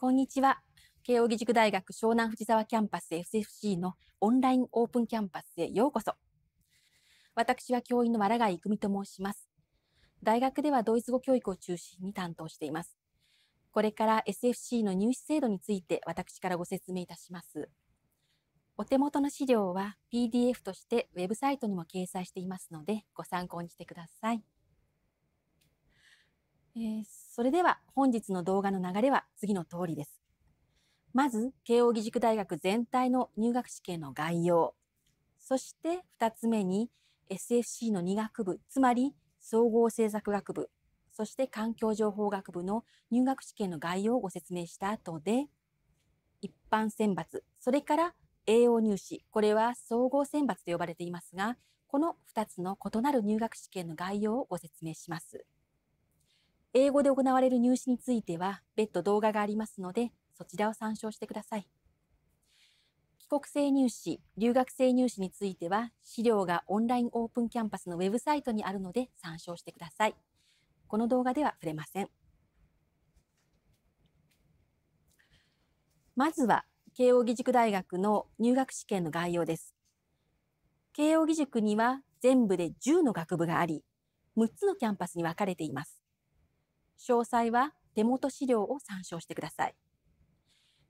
こんにちは。慶應義塾大学湘南藤沢キャンパス SFC のオンラインオープンキャンパスへようこそ。私は教員の藁貝育美と申します。大学ではドイツ語教育を中心に担当しています。これから SFC の入試制度について私からご説明いたします。お手元の資料は PDF としてウェブサイトにも掲載していますのでご参考にしてください。えーそれでは本日の動画の流れは次の通りです。まず、慶應義塾大学全体の入学試験の概要。そして2つ目に SFC の2学部、つまり総合政策学部、そして環境情報学部の入学試験の概要をご説明した後で、一般選抜、それから栄養入試、これは総合選抜と呼ばれていますが、この2つの異なる入学試験の概要をご説明します。英語で行われる入試については別途動画がありますので、そちらを参照してください。帰国生入試、留学生入試については、資料がオンラインオープンキャンパスのウェブサイトにあるので参照してください。この動画では触れません。まずは、慶應義塾大学の入学試験の概要です。慶應義塾には全部で10の学部があり、6つのキャンパスに分かれています。詳細は手元資料を参照してください。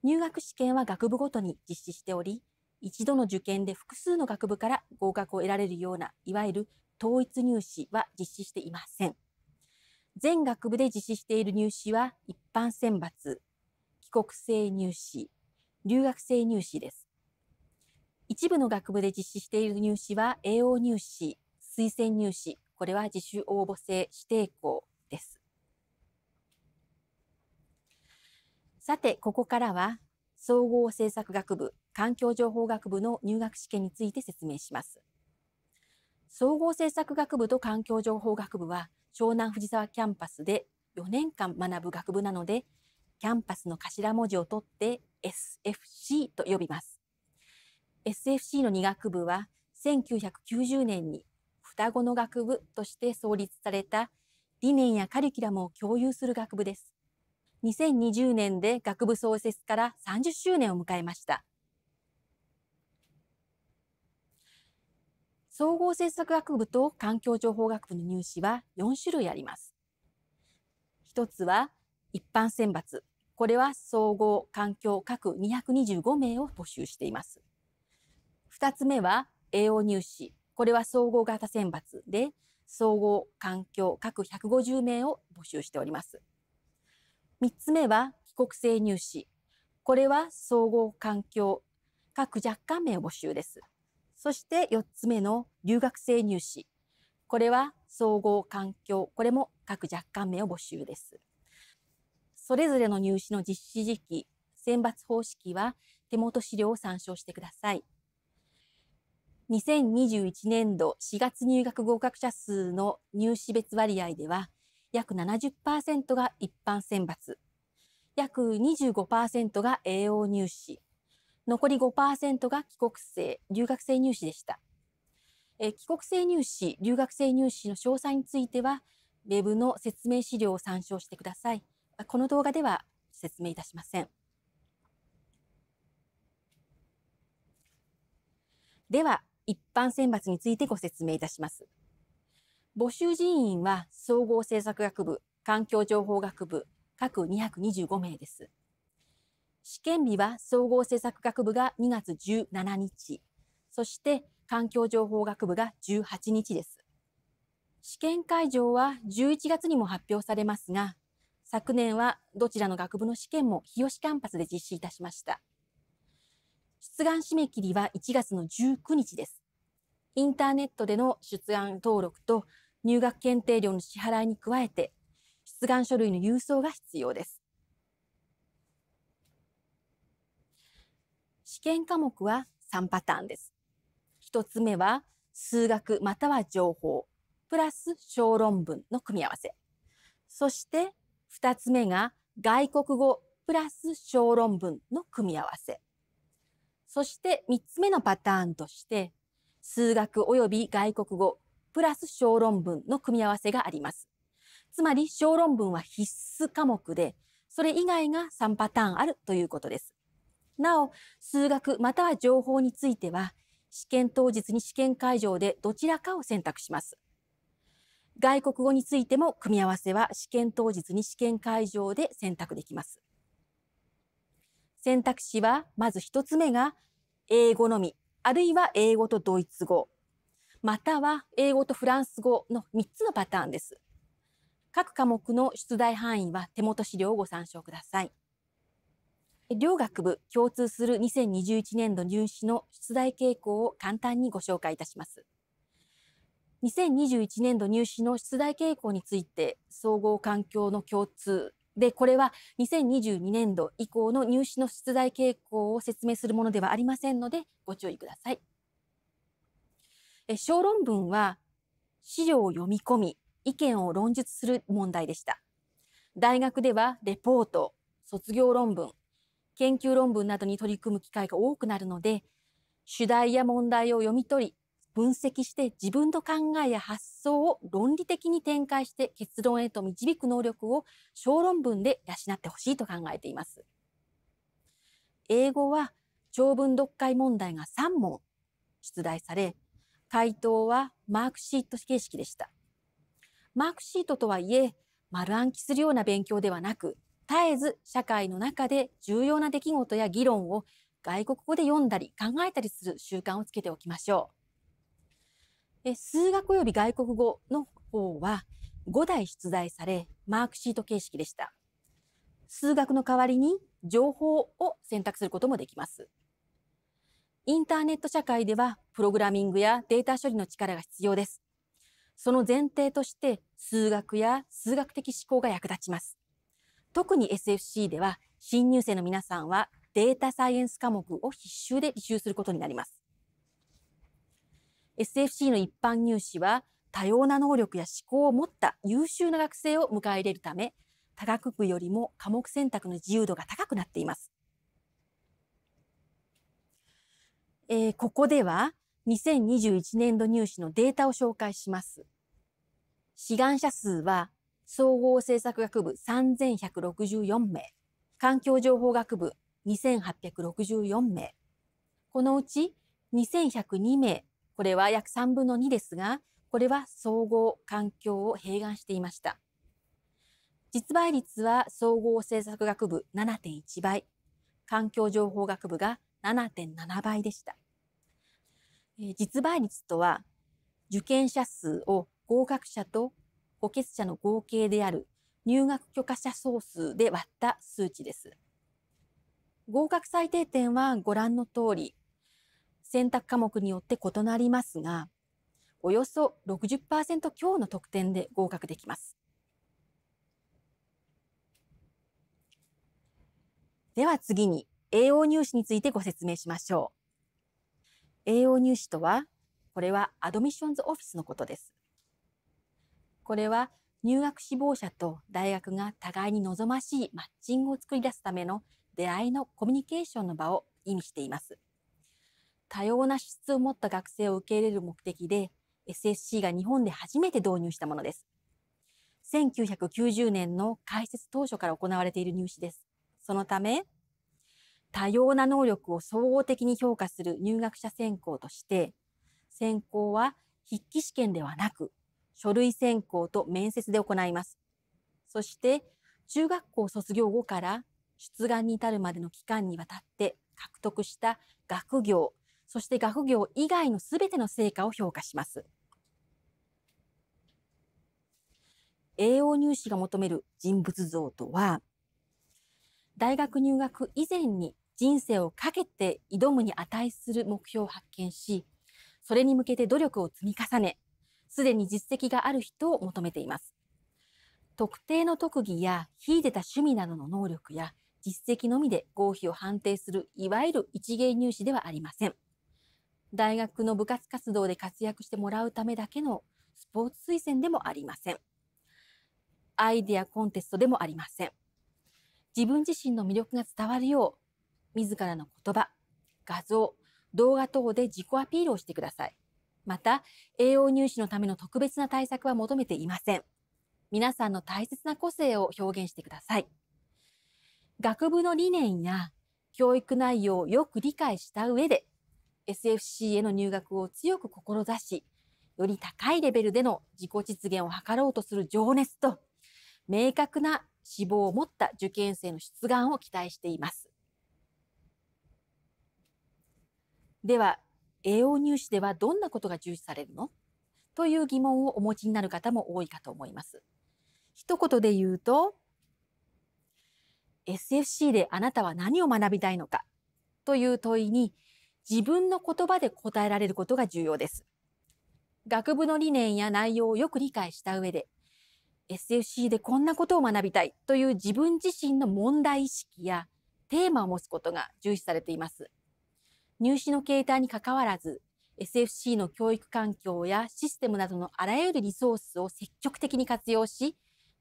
入学試験は学部ごとに実施しており、一度の受験で複数の学部から合格を得られるような、いわゆる統一入試は実施していません。全学部で実施している入試は一般選抜、帰国制入試、留学生入試です。一部の学部で実施している入試は AO 入試、推薦入試、これは自主応募制指定校です。さて、ここからは、総合政策学部、環境情報学部の入学試験について説明します。総合政策学部と環境情報学部は、湘南藤沢キャンパスで4年間学ぶ学部なので、キャンパスの頭文字を取って SFC と呼びます。SFC の2学部は、1990年に双子の学部として創立された理念やカリキュラムを共有する学部です。2020年で学部創設から30周年を迎えました。総合政策学部と環境情報学部の入試は4種類あります。一つは一般選抜。これは総合環境各225名を募集しています。二つ目は AO 入試。これは総合型選抜で総合環境各150名を募集しております。三つ目は帰国制入試。これは総合環境、各若干名募集です。そして四つ目の留学生入試。これは総合環境、これも各若干名を募集です。それぞれの入試の実施時期、選抜方式は手元資料を参照してください。2021年度4月入学合格者数の入試別割合では、約70%が一般選抜、約25%が栄養入試、残り5%が帰国生、留学生入試でした。え帰国生入試、留学生入試の詳細については、ウェブの説明資料を参照してください。この動画では説明いたしません。では、一般選抜についてご説明いたします。募集人員は総合政策学部、環境情報学部、各225名です。試験日は総合政策学部が2月17日、そして環境情報学部が18日です。試験会場は11月にも発表されますが、昨年はどちらの学部の試験も日吉キャンパスで実施いたしました。出願締め切りは1月の19日です。インターネットでの出願登録と入学検定料の支払いに加えて、出願書類の郵送が必要です。試験科目は3パターンです。1つ目は、数学または情報、プラス小論文の組み合わせ。そして2つ目が外国語プラス小論文の組み合わせ。そして3つ目のパターンとして、数学及び外国語プラス小論文の組み合わせがあります。つまり小論文は必須科目で、それ以外が3パターンあるということです。なお、数学または情報については、試験当日に試験会場でどちらかを選択します。外国語についても組み合わせは試験当日に試験会場で選択できます。選択肢は、まず1つ目が英語のみ、あるいは英語とドイツ語。または英語とフランス語の3つのパターンです。各科目の出題範囲は手元資料をご参照ください。両学部共通する2021年度入試の出題傾向を簡単にご紹介いたします。2021年度入試の出題傾向について総合環境の共通でこれは2022年度以降の入試の出題傾向を説明するものではありませんのでご注意ください。小論文は資料を読み込み、意見を論述する問題でした。大学ではレポート、卒業論文、研究論文などに取り組む機会が多くなるので、主題や問題を読み取り、分析して自分の考えや発想を論理的に展開して結論へと導く能力を小論文で養ってほしいと考えています。英語は長文読解問題が3問出題され、回答はマークシート形式でした。マークシートとはいえ、丸暗記するような勉強ではなく、絶えず社会の中で重要な出来事や議論を外国語で読んだり考えたりする習慣をつけておきましょう。え数学及び外国語の方は5題出題され、マークシート形式でした。数学の代わりに情報を選択することもできます。インターネット社会ではプログラミングやデータ処理の力が必要です。その前提として数学や数学的思考が役立ちます。特に SFC では新入生の皆さんはデータサイエンス科目を必修で履修することになります。SFC の一般入試は多様な能力や思考を持った優秀な学生を迎え入れるため他学部よりも科目選択の自由度が高くなっています。えー、ここでは2021年度入試のデータを紹介します。志願者数は総合政策学部3164名、環境情報学部2864名。このうち2102名、これは約3分の2ですが、これは総合環境を併願していました。実倍率は総合政策学部7.1倍、環境情報学部が7.7倍でした。実倍率とは、受験者数を合格者と補欠者の合計である入学許可者総数で割った数値です。合格最低点はご覧の通り、選択科目によって異なりますが、およそ60%強の得点で合格できます。では次に、栄養入試についてご説明しましょう。栄養入試とは、これはアドミッションズオフィスのことです。これは入学志望者と大学が互いに望ましいマッチングを作り出すための出会いのコミュニケーションの場を意味しています。多様な資質を持った学生を受け入れる目的で SSC が日本で初めて導入したものです。1990年の開設当初から行われている入試です。そのため、多様な能力を総合的に評価する入学者選考として、選考は筆記試験ではなく、書類選考と面接で行います。そして、中学校卒業後から出願に至るまでの期間にわたって獲得した学業、そして学業以外のすべての成果を評価します。栄養入試が求める人物像とは、大学入学以前に人生をかけて挑むに値する目標を発見し、それに向けて努力を積み重ね、すでに実績がある人を求めています。特定の特技や秀でた趣味などの能力や実績のみで合否を判定するいわゆる一芸入試ではありません。大学の部活活動で活躍してもらうためだけのスポーツ推薦でもありません。アイデアコンテストでもありません。自分自身の魅力が伝わるよう、自らの言葉、画像、動画等で自己アピールをしてください。また、栄養入試のための特別な対策は求めていません。皆さんの大切な個性を表現してください。学部の理念や教育内容をよく理解した上で、SFC への入学を強く志し、より高いレベルでの自己実現を図ろうとする情熱と、明確な志望を持った受験生の出願を期待しています。では、栄養入試ではどんなことが重視されるのという疑問をお持ちになる方も多いかと思います。一言で言うと、SFC であなたは何を学びたいのかという問いに自分の言葉で答えられることが重要です。学部の理念や内容をよく理解した上で、SFC でこんなことを学びたいという自分自身の問題意識やテーマを持つことが重視されています。入試の形態にかかわらず、SFC の教育環境やシステムなどのあらゆるリソースを積極的に活用し、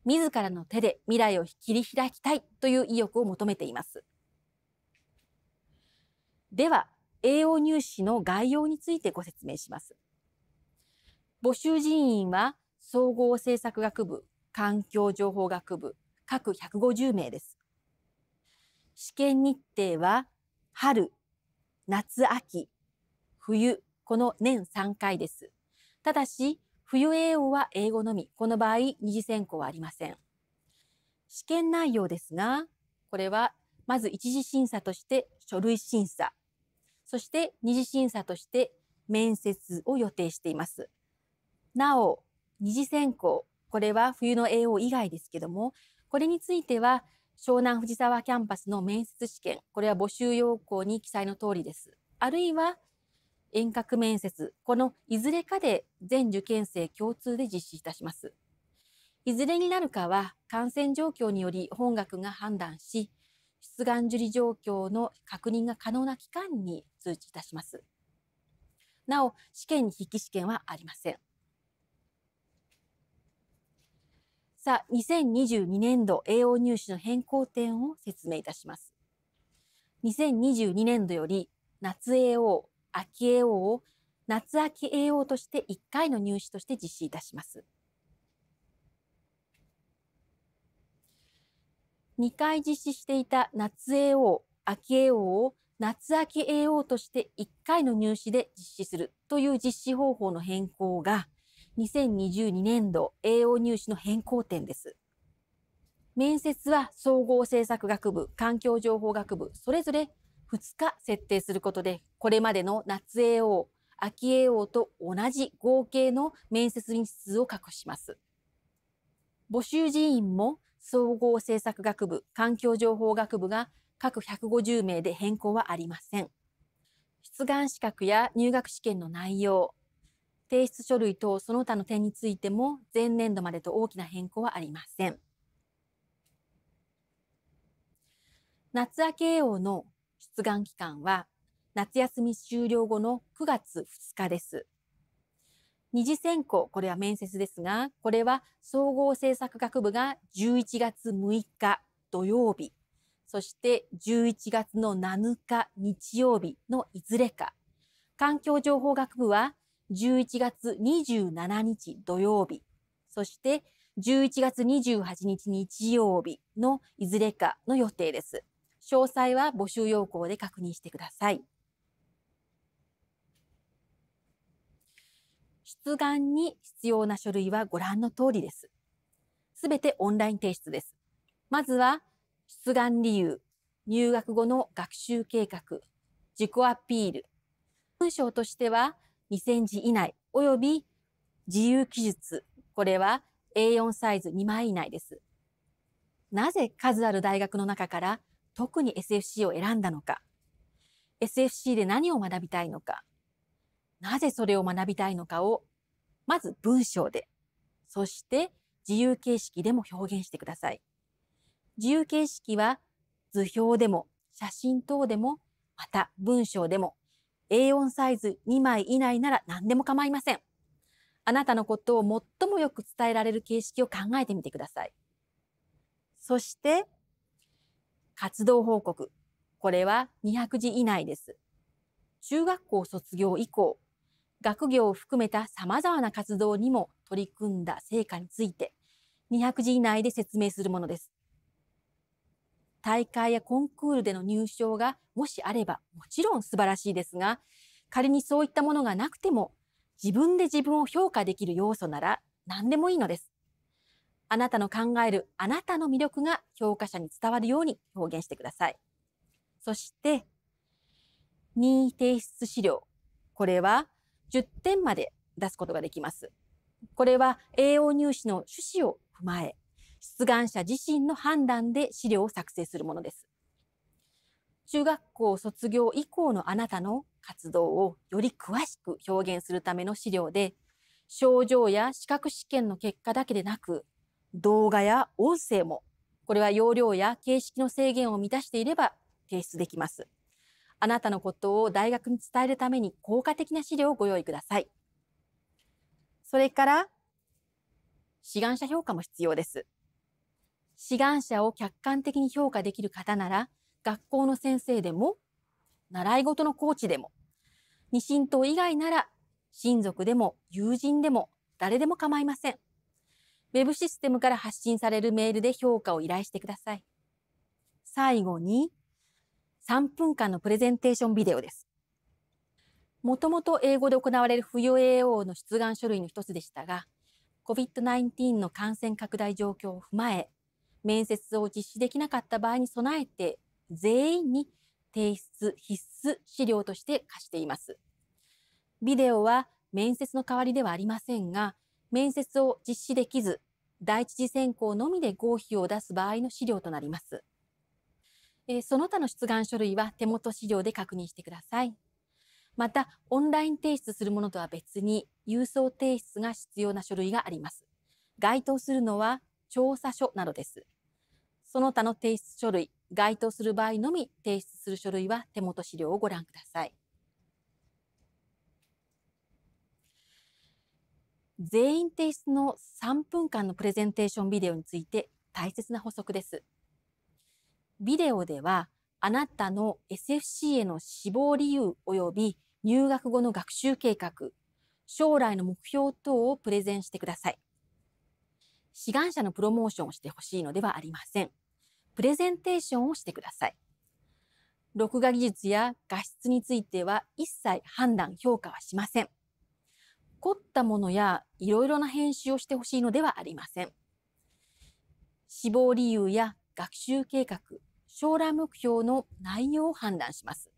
自らの手で未来を切り開きたいという意欲を求めています。では、栄養入試の概要についてご説明します。募集人員は、総合政策学部環境情報学部各150名です。試験日程は春、夏、秋、冬、この年3回です。ただし、冬英語は英語のみ。この場合、二次選考はありません。試験内容ですが、これは、まず一次審査として書類審査、そして二次審査として面接を予定しています。なお、二次選考、これは冬の AO 以外ですけども、これについては湘南藤沢キャンパスの面接試験、これは募集要項に記載の通りです。あるいは遠隔面接、このいずれかで全受験生共通で実施いたします。いずれになるかは感染状況により本学が判断し、出願受理状況の確認が可能な期間に通知いたします。なお、試験に筆記試験はありません。した2022年度栄養入試の変更点を説明いたします。2022年度より夏栄養、秋栄養を夏秋栄養として1回の入試として実施いたします。2回実施していた夏栄養、秋栄養を夏秋栄養として1回の入試で実施するという実施方法の変更が2022年度栄養入試の変更点です。面接は総合政策学部、環境情報学部、それぞれ2日設定することで、これまでの夏栄養、秋栄養と同じ合計の面接日数を確保します。募集人員も総合政策学部、環境情報学部が各150名で変更はありません。出願資格や入学試験の内容、提出書類等その他の点についても前年度までと大きな変更はありません。夏明け王の出願期間は夏休み終了後の9月2日です。二次選考、これは面接ですが、これは総合政策学部が11月6日土曜日、そして11月の7日日曜日のいずれか、環境情報学部は11月27日土曜日、そして11月28日日曜日のいずれかの予定です。詳細は募集要項で確認してください。出願に必要な書類はご覧の通りです。すべてオンライン提出です。まずは、出願理由、入学後の学習計画、自己アピール。文章としては、2センチ以内、および自由記述。これは A4 サイズ2枚以内です。なぜ数ある大学の中から特に SFC を選んだのか ?SFC で何を学びたいのかなぜそれを学びたいのかを、まず文章で、そして自由形式でも表現してください。自由形式は図表でも写真等でも、また文章でも A4 サイズ2枚以内なら何でも構いません。あなたのことを最もよく伝えられる形式を考えてみてください。そして、活動報告。これは200字以内です。中学校卒業以降、学業を含めた様々な活動にも取り組んだ成果について、200字以内で説明するものです。大会やコンクールでの入賞がもしあればもちろん素晴らしいですが仮にそういったものがなくても自分で自分を評価できる要素なら何でもいいのです。あなたの考えるあなたの魅力が評価者に伝わるように表現してください。そして任意提出資料これは10点まで出すことができます。これは AO 入試の趣旨を踏まえ出願者自身の判断で資料を作成するものです。中学校卒業以降のあなたの活動をより詳しく表現するための資料で、症状や資格試験の結果だけでなく、動画や音声も、これは容量や形式の制限を満たしていれば提出できます。あなたのことを大学に伝えるために効果的な資料をご用意ください。それから、志願者評価も必要です。志願者を客観的に評価できる方なら、学校の先生でも、習い事のコーチでも、二神党以外なら、親族でも友人でも誰でも構いません。ウェブシステムから発信されるメールで評価を依頼してください。最後に、3分間のプレゼンテーションビデオです。もともと英語で行われる冬 AO の出願書類の一つでしたが、COVID-19 の感染拡大状況を踏まえ、面接を実施できなかった場合に備えて、全員に提出必須資料として貸しています。ビデオは面接の代わりではありませんが、面接を実施できず、第一次選考のみで合否を出す場合の資料となります。その他の出願書類は手元資料で確認してください。また、オンライン提出するものとは別に、郵送提出が必要な書類があります。該当するのは、調査書などです。その他の提出書類、該当する場合のみ提出する書類は手元資料をご覧ください。全員提出の3分間のプレゼンテーションビデオについて大切な補足です。ビデオでは、あなたの SFC への志望理由及び入学後の学習計画、将来の目標等をプレゼンしてください。志願者のプロモーションをしてほしいのではありません。プレゼンテーションをしてください。録画技術や画質については一切判断、評価はしません。凝ったものやいろいろな編集をしてほしいのではありません。志望理由や学習計画、将来目標の内容を判断します。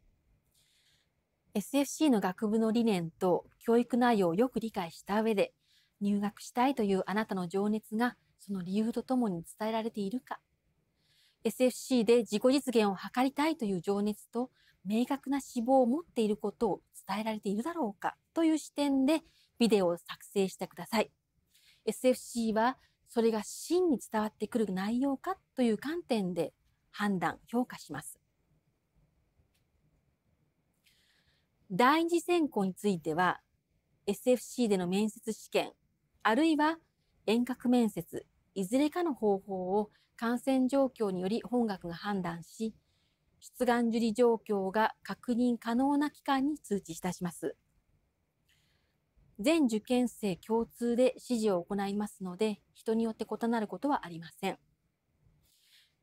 SFC の学部の理念と教育内容をよく理解した上で、入学したいというあなたの情熱がその理由とともに伝えられているか SFC で自己実現を図りたいという情熱と明確な志望を持っていることを伝えられているだろうかという視点でビデオを作成してください。SFC はそれが真に伝わってくる内容かという観点で判断、評価します。第二次選考については SFC での面接試験、あるいは遠隔面接、いずれかの方法を感染状況により本学が判断し、出願受理状況が確認可能な期間に通知いたします。全受験生共通で指示を行いますので、人によって異なることはありません。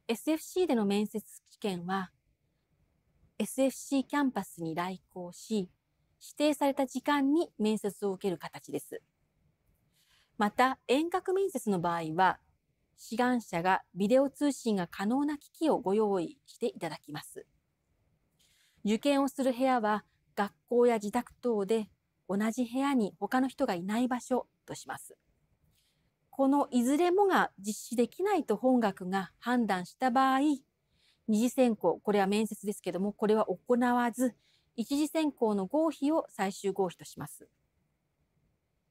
SFC での面接試験は、SFC キャンパスに来校し、指定された時間に面接を受ける形です。また、遠隔面接の場合は、志願者がビデオ通信が可能な機器をご用意していただきます。受験をする部屋は、学校や自宅等で同じ部屋に他の人がいない場所とします。このいずれもが実施できないと本学が判断した場合、二次選考、これは面接ですけども、これは行わず、一次選考の合否を最終合否とします。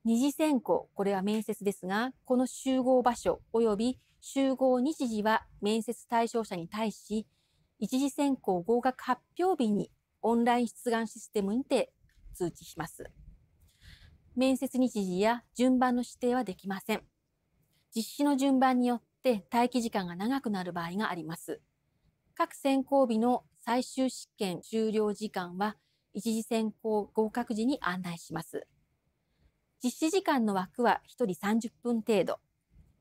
二次選考、これは面接ですが、この集合場所及び集合日時は面接対象者に対し、一次選考合格発表日にオンライン出願システムにて通知します。面接日時や順番の指定はできません。実施の順番によって待機時間が長くなる場合があります。各選考日の最終試験終了時間は一次選考合格時に案内します。実施時間の枠は1人30分程度。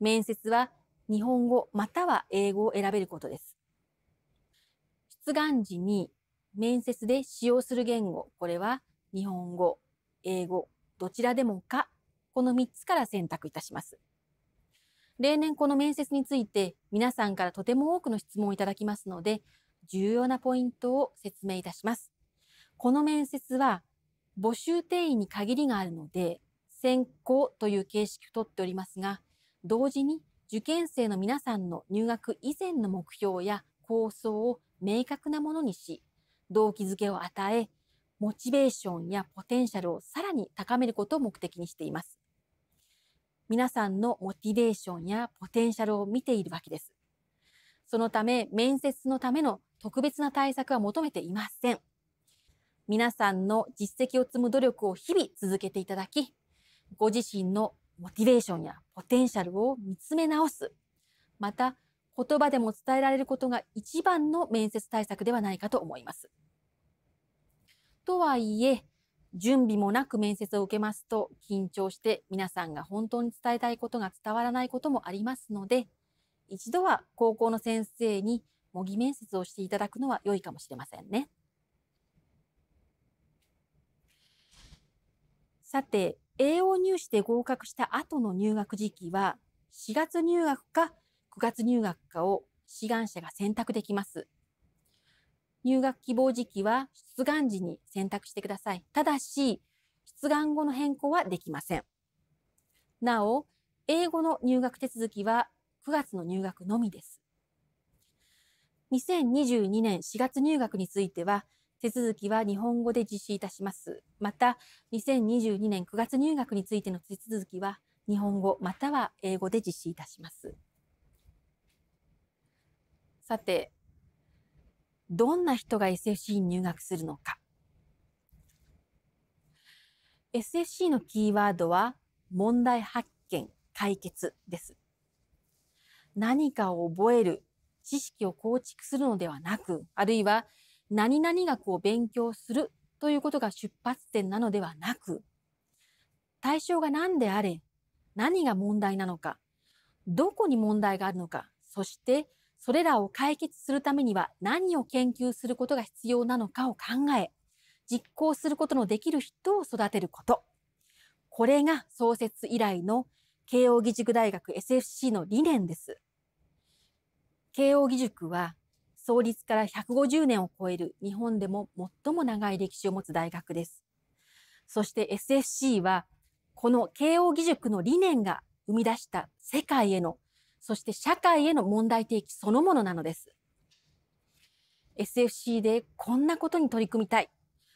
面接は日本語または英語を選べることです。出願時に面接で使用する言語、これは日本語、英語、どちらでもか、この3つから選択いたします。例年この面接について皆さんからとても多くの質問をいただきますので、重要なポイントを説明いたします。この面接は募集定員に限りがあるので、選考という形式をとっておりますが、同時に受験生の皆さんの入学以前の目標や構想を明確なものにし、動機づけを与え、モチベーションやポテンシャルをさらに高めることを目的にしています。皆さんのモチベーションやポテンシャルを見ているわけです。そのため、面接のための特別な対策は求めていません。皆さんの実績を積む努力を日々続けていただき、ご自身のモチベーションやポテンシャルを見つめ直す。また、言葉でも伝えられることが一番の面接対策ではないかと思います。とはいえ、準備もなく面接を受けますと緊張して皆さんが本当に伝えたいことが伝わらないこともありますので、一度は高校の先生に模擬面接をしていただくのは良いかもしれませんね。さて、AO 入試で合格した後の入学時期は、4月入学か9月入学かを志願者が選択できます。入学希望時期は出願時に選択してください。ただし、出願後の変更はできません。なお、英語の入学手続きは9月の入学のみです。2022年4月入学については、手続きは日本語で実施いたします。また、2022年9月入学についての手続きは、日本語または英語で実施いたします。さて、どんな人が SFC に入学するのか。SFC のキーワードは、問題発見、解決です。何かを覚える、知識を構築するのではなく、あるいは何々学を勉強するということが出発点なのではなく、対象が何であれ、何が問題なのか、どこに問題があるのか、そしてそれらを解決するためには何を研究することが必要なのかを考え、実行することのできる人を育てること。これが創設以来の慶應義塾大学 SFC の理念です。慶應義塾は創立から150年を超える日本でも最も長い歴史を持つ大学です。そして SFC は、この慶応義塾の理念が生み出した世界への、そして社会への問題提起そのものなのです。SFC でこんなことに取り組みたい、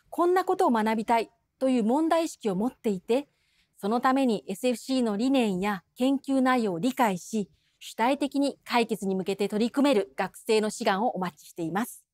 こんなことを学びたいという問題意識を持っていて、そのために SFC の理念や研究内容を理解し、主体的に解決に向けて取り組める学生の志願をお待ちしています。